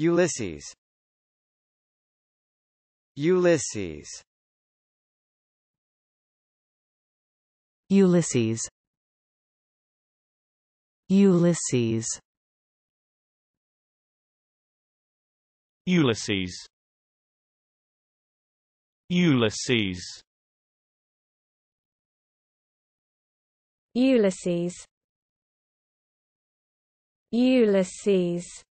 Ulysses Ulysses Ulysses Ulysses Ulysses Ulysses Ulysses Ulysses